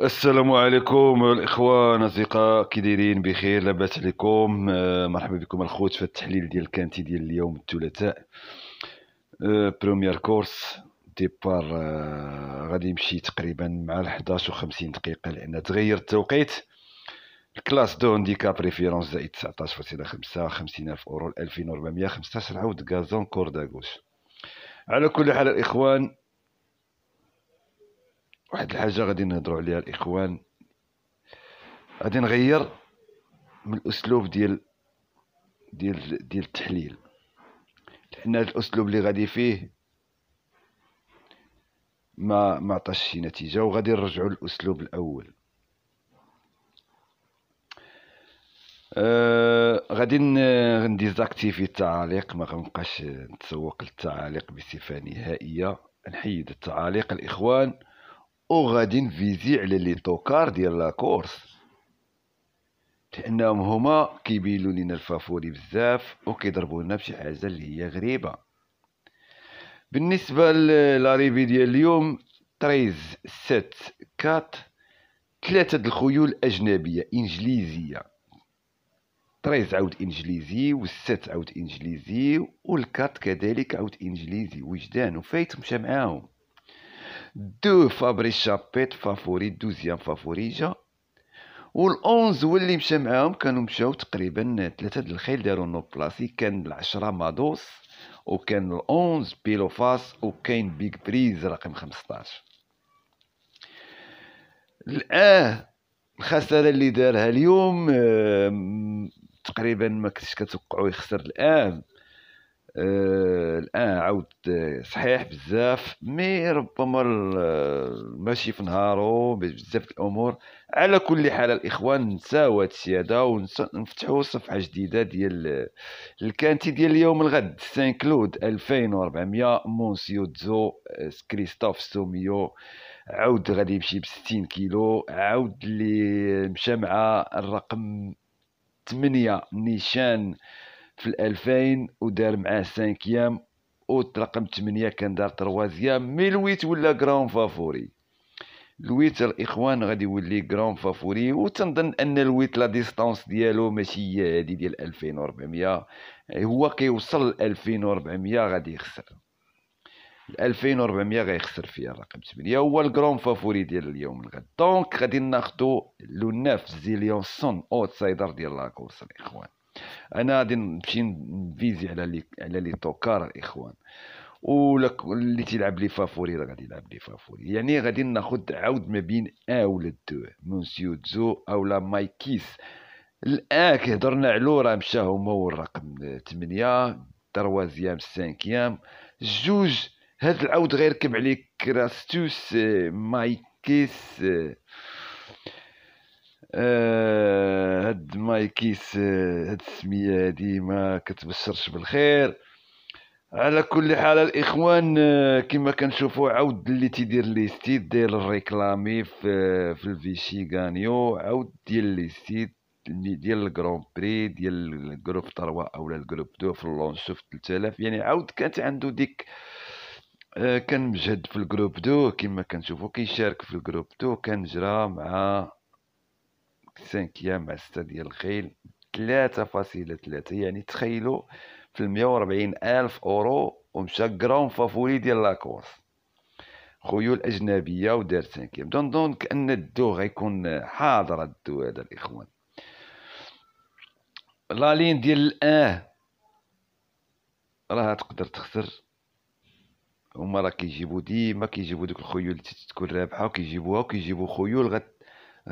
السلام عليكم الاخوان اصدقاء كي بخير لاباس عليكم آه، مرحبا بكم الخوت في التحليل ديال كانتي ديال اليوم الثلاثاء بروميير كورس ديبار غادي يمشي تقريبا مع 11 و50 دقيقه لان تغير التوقيت الكلاس دو هانديكاب ريفيرونس زائد 19.5 50000 اورو 2415 عاود كازون كورداغوش على كل حال الاخوان واحد الحاجه غادي نهضروا عليها الاخوان غادي نغير من الاسلوب ديال ديال ديال التحليل لان الاسلوب اللي غادي فيه ما ما عطاش شي نتيجه وغادي نرجعوا للاسلوب الاول آه غادي نديزاكتيفي التعاليق ما غنبقاش نتسوق للتعاليق بصفه نهائيه نحيد التعاليق الاخوان وغادي نفيزي على لي توكار ديال لاكورس لانهم هما كيبيلو لينا الفافوري بزاف وكيضربو لنا بشي حاجه اللي هي غريبه بالنسبه لاريفي ديال اليوم 13 7 4 ثلاثه د الخيول اجنبيه انجليزيه 13 عاود انجليزي والست عاود انجليزي والكات كذلك عاود انجليزي وجدان وفايت مشى معاهم دو فابري شابيت فافوري دوزيام فافوري جا والأونز واللي مشى معاهم كانوا مشاو تقريبا ثلاثة د الخيل داروا نو بلاسي كان العشرة مادوس وكان الأونز بيلوفاس وكاين بيك بريز رقم خمسطاش الآه الخسارة اللي دارها اليوم تقريبا ما كنتش كتوقعو يخسر الآه آه، الان عاود آه، صحيح بزاف مي ربما آه، ماشي في نهارو بزاف الامور على كل حال الاخوان نساو هادشي هذا ونفتحوا صفحه جديده ديال الكانتي ديال اليوم الغد سان كلود 2400 مونسيو تزو كريستوف سوميو عاود غادي يمشي ب 60 كيلو عاود اللي مشى مع الرقم 8 نيشان آه في 2000 ودار معاه سانكيام رقم 8 كان دار تروازيام مي لويت ولا كرون فافوري لويت الاخوان غادي يولي كرون فافوري وتنظن ان لويت لا ديستانس ديالو ماشي هي هادي ديال 2400 هو كيوصل 2400 غادي يخسر 2400 غيخسر فيها الرقم 8 هو الكرون فافوري ديال اليوم الغد دونك غادي ناخدو لو 9 زيليون سون اوتسايدر ديال لا كورس الاخوان انا غادي نمشي نفيزي على لي على لي توكار الاخوان ولك اللي تيلعب لي فافوري راه غادي يلعب لي فافوري يعني غادي ناخذ عاود ما بين ا ولا دو مونسيو تزو او لا مايكيس الاك هضرنا علو راه مشى هما هو الرقم 8 تروازيام سانكيام جوج هاد العود غير كب عليك كراستوس مايكيس آه هاد مايكيس آه هاد السميه هادي ما كتبشرش بالخير على كل حال الاخوان آه، كما كنشوفوا عاود اللي تيدير لي ستيت ديال الريكلامي في في الفيشي غانيو عاود ديال لي ستيت ديال الكرون بري ديال الجروب 3 اولا الجروب 2 في اللونسو في 3000 يعني عاود كانت عنده ديك آه، كان مجهد في الجروب 2 كما كنشوفوا كيشارك في الجروب 2 كان جرى مع 5 مع 6 ديال الخيل 3.3 يعني تخيلوا في 140 ألف أورو ومشى كراون فافوري ديال لاكورس خيول أجنبية ودار 5 دون دون كأن الدو غيكون حاضر الدو هذا الإخوان لا لين ديال الآه راه تقدر تخسر هما راه كيجيبو ديما كيجيبو دوك الخيول اللي تكون رابحه وكيجيبوها وكيجيبو خيول غت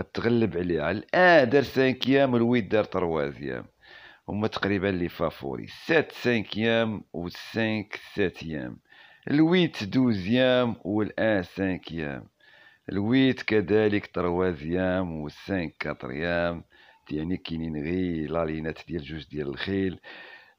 تغلب عليها الان دار سانكيام والويد دار تروازيام هما تقريبا لي فافوري سات سانكيام و سانك ساتيام الويت دوزيام والان سانكيام الويت كذلك تروازيام و سانك كاتريام يعني كاينين غير لينات ديال جوج ديال الخيل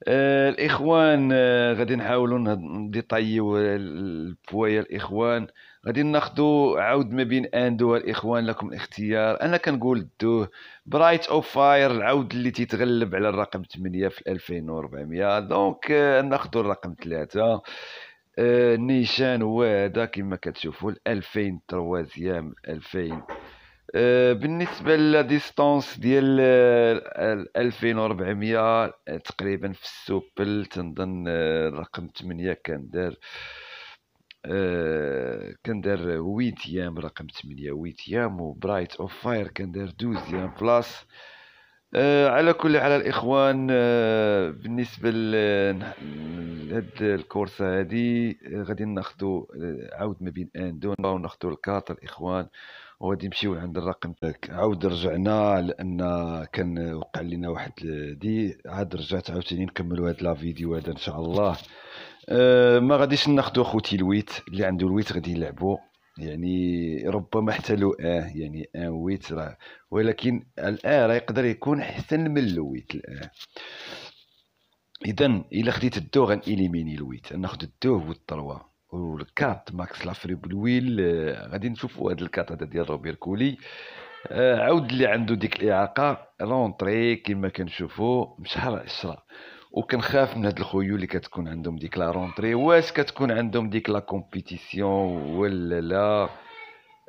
آه، آه، الاخوان غادي نحاولوا نديطيو البوايا الاخوان غادي ناخذوا عاود ما بين اندو الاخوان لكم الاختيار انا كنقول دو برايت اوف فاير العود اللي تيتغلب على الرقم 8 في 2400 دونك ناخذوا الرقم 3 آه، نيشان هو هذا كما كتشوفوا 2000 تروازيام 2000 آه، بالنسبه للديستونس ديال 2400 آه، تقريبا في السوبل تنظن آه، رقم 8 كان دار كان دار 8 ايام رقم 8 8 ايام وبرايت اوف فاير كان دار 12 ايام بلاس على كل على الاخوان بالنسبه لهاد الكورسه هذه غادي ناخذ عاود ما بين اندون وناخذوا الكاتر الاخوان وغادي نمشيو عند الرقم تاعك عاود رجعنا لان كان وقع لنا واحد دي عاد رجعت عاوتاني نكملوا هاد لا فيديو هذا ان شاء الله أه، ما غاديش ناخذ خوتي الويت اللي عنده الويت غادي يلعبوا يعني ربما حتى لو اه يعني ان آه ويت راه ولكن الان راه يقدر يكون احسن من الويت الان اذا الا خديت الدو غناليميني الويت ناخذ الدو والطروه والكات ماكس لافري بلويل آه، غادي نشوفوا هذا الكات هذا ديال روبير كولي آه، عاود اللي عنده ديك الاعاقه لونطري كما كنشوفوا بشحال عشرة وكنخاف من هاد الخيول اللي كتكون عندهم ديك لا رونطري واش كتكون عندهم ديك لا كومبيتيسيون ولا لا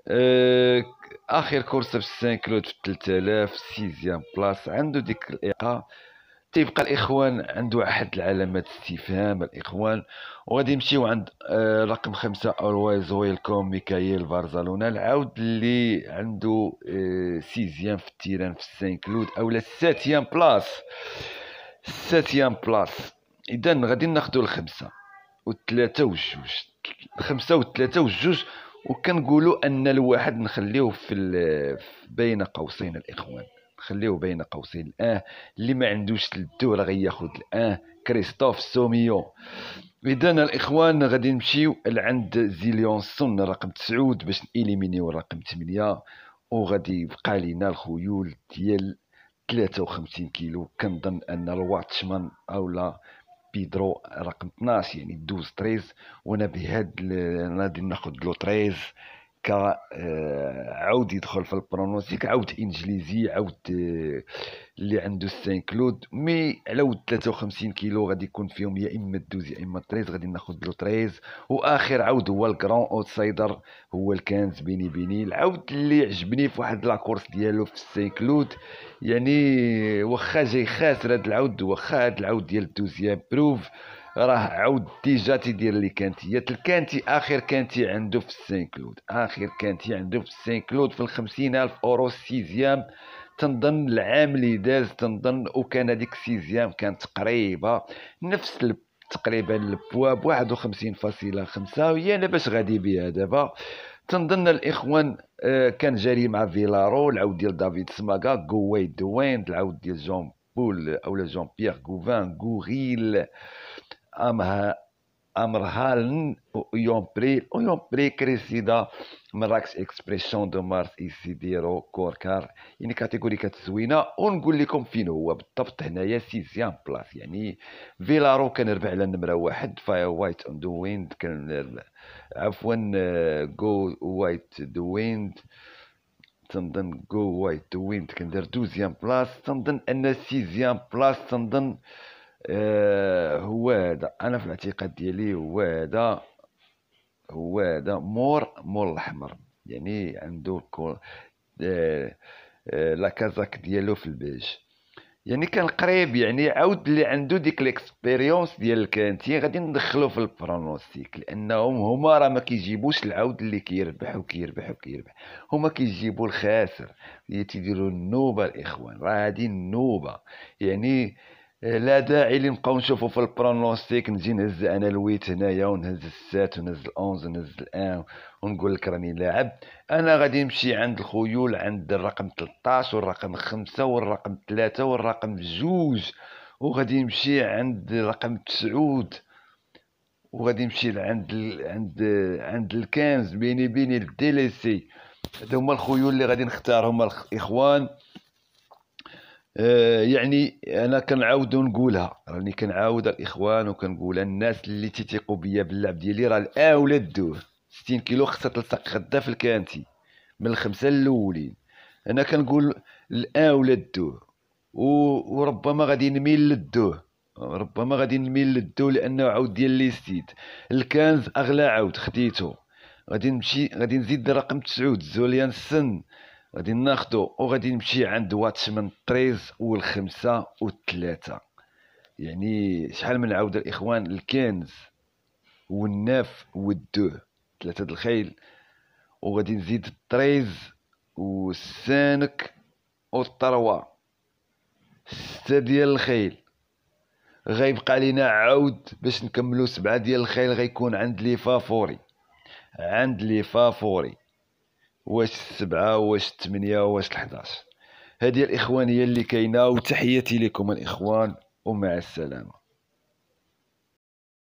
آه، اخر كورسه في 5 كلود في 3000 سيزيام بلاس عنده ديك الاعاقه تيبقى الاخوان عنده واحد العلامات استفهام الاخوان وغادي نمشيو عند آه، رقم خمسة اولويز ويلكم ميكايل بارزالونا العود اللي عنده آه، سيزيام في التيران في السان كلود اولا الساتيام بلاس الساتيام بلاس اذا غادي ناخذوا الخمسة والثلاثة والجوج الخمسة والثلاثة والجوج وكنقولوا ان الواحد نخليوه في بين قوسين الاخوان خليوه بين قوسين الان آه، اللي ما عندوش تلدو راه غياخد الان آه، كريستوف سوميو اذا الاخوان غادي نمشيو لعند زيليون سون رقم 9 باش نيليمينيو رقم 8 وغادي يبقى لينا الخيول ديال 53 كيلو كنظن ان الواتشمان او لا بيدرو رقم 12 يعني 12 13 وانا بهاد غادي ناخذ لو 13 هكا آه، عاود يدخل في البرونوستيك عاود انجليزي عاود آه، اللي عنده السان كلود مي على ود 53 كيلو غادي يكون فيهم يا اما الدوز يا اما 13 غادي ناخذ له تريز واخر عاود هو الكرون اوتسايدر هو الكانز بيني بيني العاود اللي عجبني في واحد لاكورس ديالو في السان كلود يعني واخا جاي خاسر هاد العود واخا هاد العود ديال الدوزيام بروف راه عاود ديجا تيدير لي كانتي الكانتي اخر كانتي عنده في سان كلود اخر كانتي عنده في سان كلود في الخمسين الف اورو السيزيام تنظن العام اللي داز تنظن وكان هذيك السيزيام كانت قريبه نفس تقريبا البوا فاصلة خمسة وهي انا باش غادي بها دابا تنظن الاخوان آه، كان جاري مع فيلارو العود ديال دافيد سماكا غوي دوين العود ديال جون بول اولا جون بيير غوفان غوريل امها امر هالن يوم بري ويوم بري كريسيدا مراكش اكسبريسيون دو مارس اي سي ديرو كوركار يعني كاتيجوري زوينه ونقول لكم فين هو بالضبط هنايا سيزيام بلاس يعني فيلارو كنربح على نمره واحد فاير وايت اون دو ويند كان عفوا جو وايت دو ويند تنظن جو وايت دو ويند كندير دوزيام بلاس تنظن ان سيزيام بلاس تنظن آه هو هذا انا في الاعتقاد ديالي هو هذا هو هذا مور مور الاحمر يعني عنده كل آه، آه، لا كازاك لاكازاك ديالو في البيج يعني كان قريب يعني عاود اللي عنده ديك ليكسبيريونس ديال الكانتي غادي ندخلو في البرونوستيك لانهم هما راه ما كيجيبوش العود اللي كيربح وكيربح وكيربح هما كيجيبوا الخاسر تيديروا النوبه الاخوان راه هادي النوبه يعني لا داعي لي نبقاو نشوفو في البرونوستيك نجي نهز انا الويت هنايا ونهز السات ونهز الأونز ونهز الان ونقول لك راني لاعب انا غادي نمشي عند الخيول عند الرقم 13 والرقم 5 والرقم 3 والرقم 2 وغادي نمشي عند رقم 9 وغادي نمشي عند ال... عند عند ال 15 بيني بيني الديليسي هادو هما الخيول اللي غادي نختارهم الاخوان آه، يعني انا كنعاود نقولها راني كنعاود الاخوان وكنقول الناس اللي تيثقوا بيا باللعب ديالي راه الاولى دوه 60 كيلو خصها تلصق غدا في الكانتي من الخمسه الاولين انا كنقول الاولى دوه وربما غادي نميل للدوه ربما غادي نميل للدوه لانه عاود ديال لي سيد الكنز اغلى عاود خديته غادي نمشي غادي نزيد رقم تسعود زوليان السن غادي ناخدو وغادي نمشي عند من 13 والخمسة والثلاثة يعني شحال من عودة الإخوان الكنز والناف والدو ثلاثة الخيل وغادي نزيد 13 والسانك والطروة ستة ديال الخيل غيبقى لينا عود باش نكملو سبعة ديال الخيل غيكون عند لي فافوري عند لي فافوري واش السبعة واش الثمانية واش الحداش هذه الإخوانية اللي كاينة وتحياتي لكم الإخوان ومع السلامة